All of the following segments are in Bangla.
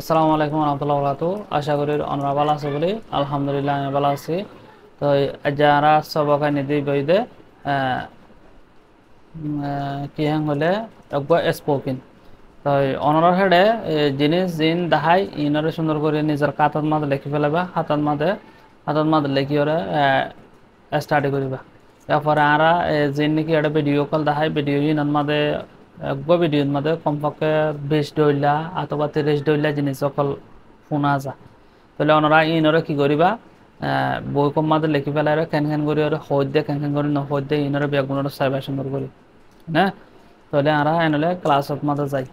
আসসালামু আলাইকুম রহমতুল্লাহ বরাকাতু আশা করি আমরা ভালো আছে বলি আলহামদুলিল্লাহ আমি ভালো আছি তো যারা সবকায় নিধি বইদে কি হ্যাং হলে স্পোকিন তো অনার হেডে জিনিস জিন দাহাই ইনারে সুন্দর করে নিজের কাতার মাত লিখি পেলাবা হাতত মাতে হাতত মাত লিখি ওরে স্টাডি করিবা তারপরে আরা জিন নাকি এটা ভিডিও কল দাহাই ভিডিও ইনার মাদে ভিডিওর মধ্যে কমপক্ষে বিশ ডইলা অথবা তিরিশ ডইলা জিনিস সকল শুনা যা তাহলে ওনারা ইনরে কি করিবা বই কম মাদে লিখি পেলাই কেন কেন করি আর হজ দিয়ে কেন কেন করি নহজ দিয়ে ইনরে বেগুনের সার্ভে সুন্দর করি না তাহলে আমরা এনলে ক্লাসত মাদে যাই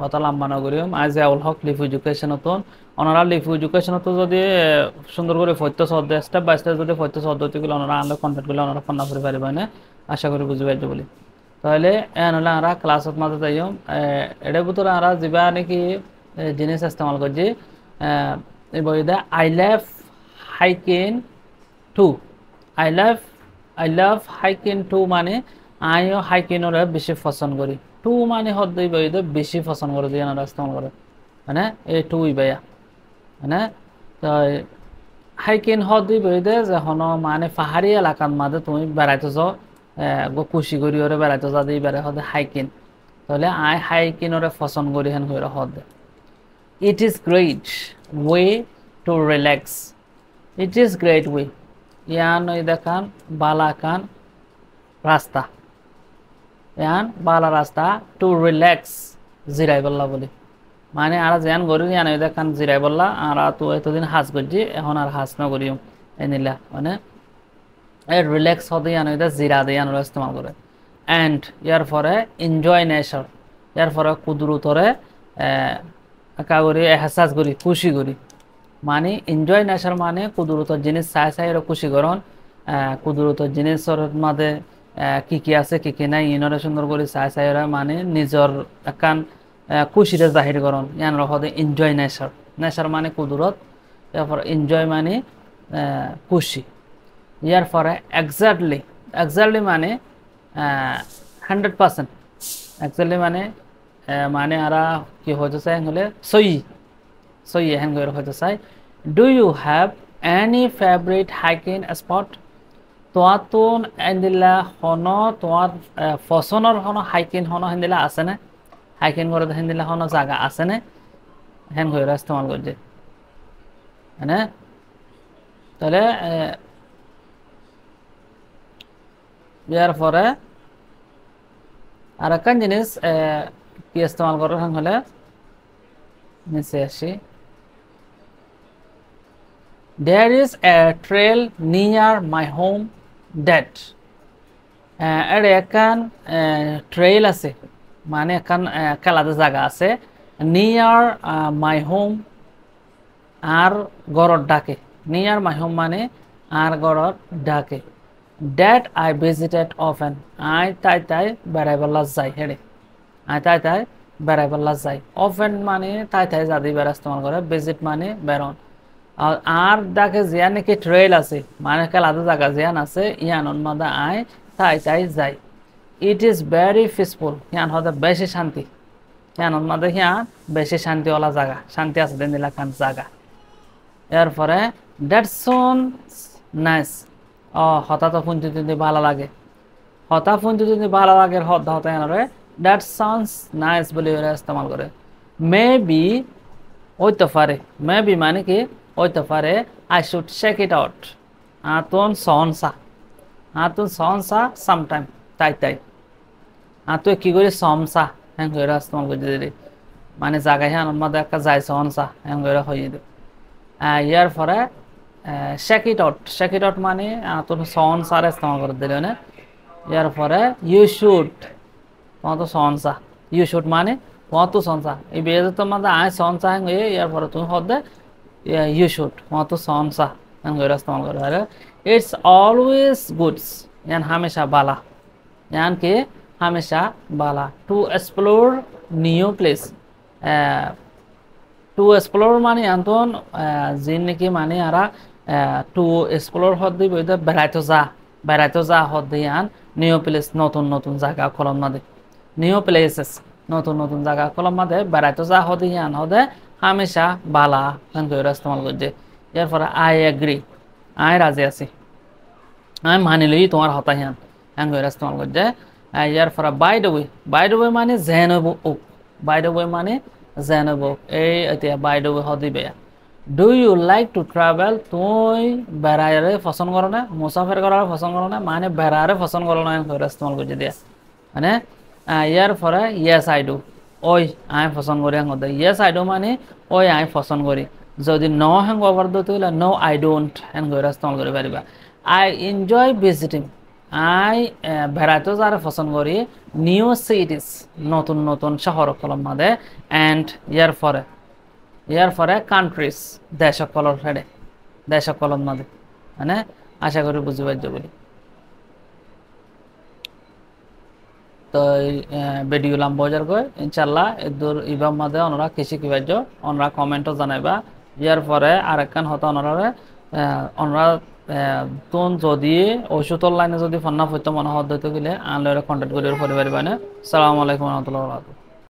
কত লম্বা নগরিম আজ আউল হক লিফ এডুকেশনত ওনারা লিফ এডুকেশনত যদি সুন্দর করে ফৈত্য সদ্য স্টেপ বাই স্টেপ যদি ফৈত্য সদ্যতিগুলো ওনারা আনলে কন্ট্যাক্ট করলে ওনারা ফোন না করে পারিবেন আশা করি বুঝতে পারছো বলি ତାହେଲେ ଏନହେଲେ ଆରା କ୍ଲାସ୍ ମାତ୍ର ଯାଇ ଏଡ଼େ ଭିତରେ ଆରା ଯିବା ନେକି ଜିନିଷ ଇସ୍ତେମାଲ କରିଛି ବହିଦା I love hiking too I love I love hiking too মানে আইও হাইকিনের বেশি পছন্দ করি টু মানে হদ হদ্দই বৈদ বেশি পছন্দ করে যে আমরা ইস্তেমাল করে মানে এ টু ইবাইয়া মানে তো হাইকিন হদ্দই বৈদে যখন মানে পাহাড়ি এলাকার মাঝে তুমি বেড়াইতেছ কুশি করি ওরে বেড়াইতে যাতে বেড়ে হদে হাইকিন তাহলে আই হাইকিন ওরে ফসন করি হেন করে হদ it is great way to relax it is great way ইয়ান ওই দেখান বালাকান রাস্তা ইয়ান বালা রাস্তা টু রিল্যাক্স জিরাই বললা বলি মানে আর জ্যান করি ইয়ান ওই দেখান জিরাই বললা আর তো এতদিন হাস করছি এখন আর হাস না করিও এনিলা মানে রিল্যাক্স হতে জানো এটা জিরা দিয়ে ইয়ান ইস্তেমাল করে অ্যান্ড ইয়ার ফরে এনজয় নেচার ইয়ার ফরে কুদরতরে একা করি এহসাস করি খুশি করি মানে এনজয় নেচার মানে কুদরতর জিনিস চাই চাই খুশি করন কুদরতর জিনিসর মাঝে কি কি আছে কি কি নাই ইনরে সুন্দর করে চাই চাই মানে নিজের একান খুশিতে জাহির করন ইয়ান হতে এনজয় নেচার নেচার মানে কুদরত তারপর এনজয় মানে খুশি ইয়ার ফরে একজাক্টলি একজাক্টলি মানে হান্ড্রেড পার্সেন্ট একজাক্টলি মানে মানে আরা কি হতে চাই হলে সই সই হ্যান করে হতে চাই do you have any favourite hiking spot তোৱাতোন এন্দিলা হন তোৱাৰ ফচনৰ হন হাইকিং হন সেন্দিলা আছেনে হাইকিং কৰোঁতে সেন্দিলা হন জাগা আছেনে হেন ঘূৰা ইস্তেমাল কৰি দিয়ে হয়নে তাহলে দেওয়ার পরে আর একটা জিনিস কি ইস্তেমাল করার হ্যাঁ হলে নিচে আসি there is a trail near my home that এর একান ট্রেল আছে মানে একান খেলাতে জায়গা আছে নিয়ার মাই হোম আর গড়ত ডাকে নিয়ার মাই হোম মানে আর গড়ত ডাকে ড্যাট আই ভিজিটেড অফেন আই তাই তাই বেড়াই লাজ যাই হেডে আই তাই তাই বেড়াই লাজ যাই অফেন মানে তাই তাই যাদি বেড়া ইস্তেমাল করে ভিজিট মানে বেরোন আর দেখে জিয়া নাকি ট্রেল আছে মানে খেলাতে জায়গা জিয়ান আছে ইয়ানোর মাদা আই তাই তাই যাই ইট ইজ ভেরি পিসফুল হিয়ান হতে বেশি শান্তি ইয়ানোর মাদা হিয়ান বেশি শান্তিওয়ালা জায়গা শান্তি আছে দিন দিলা জায়গা এরপরে দ্যাটস নাইস হতা তো ফুঞ্চু যদি ভালো লাগে হতা ফুঞ্চু যদি ভালো লাগে হতা হতা এনারে দ্যাট সাউন্ডস নাইস বলে ওরা ইস্তেমাল করে মে বি হইতে পারে মে বি মানে কি হইতে পারে I should check it out আতুন সহনসা আতুন সহনসা সামটাইম তাই তাই আতুয়ে কি করি সমসা হ্যাঁ ওরা ইস্তেমাল করে দিদি মানে জায়গায় হ্যাঁ আমাদের একটা যায় সহনসা হ্যাঁ ওরা হয়ে দিই ইয়ার পরে শেকি ডট শেকি ডট মানে তোর সন সার ইস্তেমাল করে দিলে না ইয়ার পরে ইউ শুট তোমার তো সনসা ইউ শুট মানে তোমার তো সনসা এই বেজে তো মানে আয় সনসা হ্যাং হয়ে ইয়ার পরে তুমি হদে ইউ শুট তোমার তো সনসা হ্যাং হয়ে ইস্তেমাল করে দিলে ইটস অলওয়েজ গুডস यान हमेशा बाला यान के हमेशा बाला to explore new place to explore माने यान तो जिन के माने यारा টু এক্সপ্লোর হদ দিব এটা বেড়াইতে যা বেড়াইতে যা হদ দিয়ে আন নিউ প্লেস নতুন নতুন জায়গা কলম না দে নিউ প্লেসেস নতুন নতুন জায়গা কলম না দে বেড়াইতে যা হদ ইয়ান হদে হামেশা বালা এনকরা ইস্তেমাল করছে পরে আই এগ্রি আই রাজি আছি আমি মানি লই তোমার হতা হিয়ান হতাহিয়ান এনকরা ইস্তেমাল করছে পরে বাই ডবই বাই ডবই মানে জেন বাই ডবই মানে জেন এই এতিয়া বাই ডবই ওয়ে হদিবে do you like to travel তুই বেড়ায় পছন্দ করো না মুসাফের করার পছন্দ করো না মানে বেড়ারে পছন্দ করো না ইস্তেমাল করে দিয়া মানে ইয়ার ফরে ইয়েস আই ডু ওই আই পছন্দ করি হ্যাঁ ইয়েস আই ডু মানে ওই আই পছন্দ করি যদি ন হ্যাঁ গোবর দো তাহলে নো আই ডোন্ট হ্যাঁ করে ইস্তেমাল করে পারিবা আই এনজয় ভিজিটিং আই বেড়াইতেও যার পছন্দ করি নিউ সিটিস নতুন নতুন শহর কলম মাদে অ্যান্ড ইয়ার ফরে ইয়ার পরে কান্ট্রিজ দেশ কলম হেডে হ্যাঁ দেশ কলন মাদে মানে আশা করি বুঝতে পারছো বলি তো ভিডিও লম্বা হয়ে যাবে ইনশাল্লাহ দূর ইবাম মাদে ওনারা কৃষি কি পাইছো ওনারা কমেন্টও জানাইবা ইয়ার পরে আরেকখান হতো ওনারা ওনারা তোন যদি ঔষধের লাইনে যদি ফন্না ফুটতে মনে হওয়া দিতে গেলে আনলে কন্ট্যাক্ট করে পরিবার বানে সালামালাইকুম রহমতুল্লাহ